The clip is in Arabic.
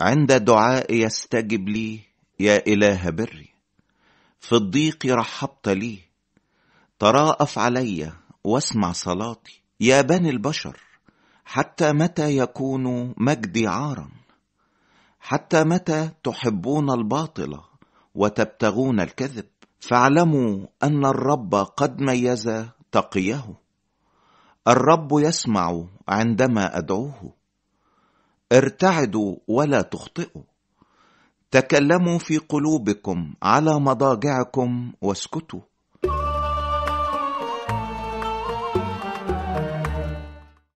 عند دعاء يستجب لي يا إله بري في الضيق رحبت لي تراءف علي واسمع صلاتي يا بني البشر حتى متى يكون مجدي عارا حتى متى تحبون الباطل وتبتغون الكذب فاعلموا ان الرب قد ميز تقيه الرب يسمع عندما ادعوه ارتعدوا ولا تخطئوا تكلموا في قلوبكم على مضاجعكم واسكتوا